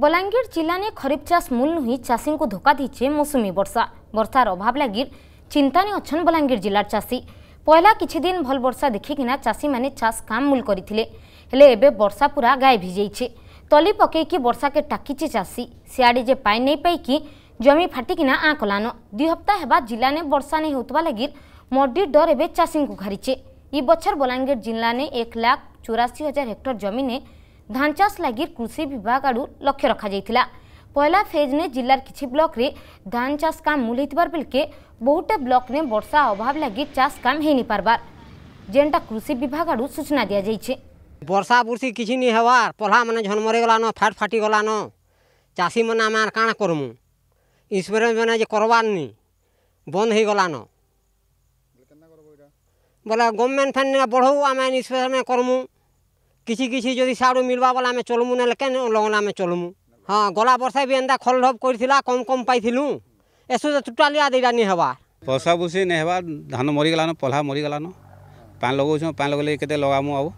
ବଲାଙ୍ଗୀର ଜିଲ୍ଲାରେ ଖରିଫ ଚାଷ ମୂଲ ନୁହିଁ ଚାଷୀଙ୍କୁ ଧୋକା ଦେଇଛେ ମୌସୁମୀ ବର୍ଷା ବର୍ଷାର ଅଭାବ ଲାଗି ଚିନ୍ତାରେ ଅଛନ୍ ବଲାଙ୍ଗୀର ଜିଲ୍ଲାର ଚାଷୀ ପହିଲା କିଛି ଦିନ ଭଲ ବର୍ଷା ଦେଖିକିନା ଚାଷୀମାନେ ଚାଷ କାମ ମୂଲ କରିଥିଲେ ହେଲେ ଏବେ ବର୍ଷା ପୁରା ଗାଏ ଭିଜେଇଛେ ତଲି ପକେଇକି ବର୍ଷାକେ ଟାକିଛି ଚାଷୀ ସିଆଡ଼େ ଯେ ପାଇ ନେଇ ପାଇକି ଜମି ଫାଟିକିନା ଆଁ କଲାନ ଦୁଇ ହପ୍ତା ହେବା ଜିଲ୍ଲାନେ ବର୍ଷା ନେଇ ହେଉଥିବା ଲାଗି ମଣ୍ଡି ଡର ଏବେ ଚାଷୀଙ୍କୁ ଘାରିଛେ ଇ ବଛର ବଲାଙ୍ଗୀର ଜିଲ୍ଲାନେ ଏକ ଲାଖ ଚଉରାଶୀ ହଜାର ହେକ୍ଟର ଜମିନେ ধান চাষ লাগি কৃষি বিভাগ আড় লক্ষ্য রখা যাই পয়লা ফেজনে জেলার কিছু ব্লকরে ধান চাষ কাম মূল হইতিবার বেলকে বহুটা ব্লকনে বর্ষা অভাব লাগি চাষ কাম হইনি পারবার যেটা কৃষি বিভাগ আড় সূচনা দিয়া যাইছে বর্ষা বর্ষি কিছু নি হওয়ার পলা মানে ঝনমরে গলান ফাট ফাটি গলান চাষী মানে আমার আর করমু ইন্সুরেন্স মানে যে করবার নি বন্ধ হয়ে গলান বলে গভর্নমেন্ট ଫେନ୍ ବଢ଼ଉ আমি ନିଷ୍ପତ୍ତି ଆମେ କର୍ମୁ কিছু কিছু যদি চাউল মিলবা বোলে আমি চলমু নহ'লে কেনে লওঁ আমি চলমু হ্যাঁ গলা বর্ষায় বি এনেকা খল ধপ করেছিল কম কম পাইছিলু এসু যে টোটালি আদি রানি হবা বর্ষা বুসি নে হবা ধান মরি গেলানো পলহা মরি গেলানো পান লগাইছো পান লগাইলে কেতে লগামু আও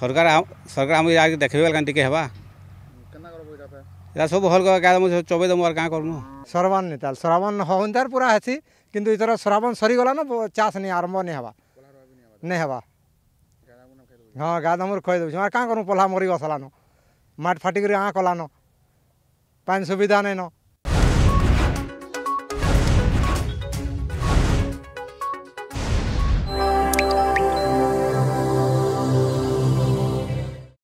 সরকার সরকার আমি আগে দেখবে কান টিকে হবা এটা সব ভাল চবে দেবো আর কাঁ করমু শ্রাবণ নি তাহলে শ্রাবণ হওয়ার পুরা হেসি কিন্তু এটা শ্রাবণ সরি গলানো চাষ নি আরম্ভ নি হবা নে হবা ହଁ ଗାଧମରୁ ଖୁଆଇ ଦେଉଛି ଆର୍ କାଁ କର୍ମୁ ପଲ୍ହା ମରିଗଲାନ ମାଟି ଫାଟିକରି ଆଁ କଲାନ ପାନ୍ ସୁବିଧା ନାଇଁନ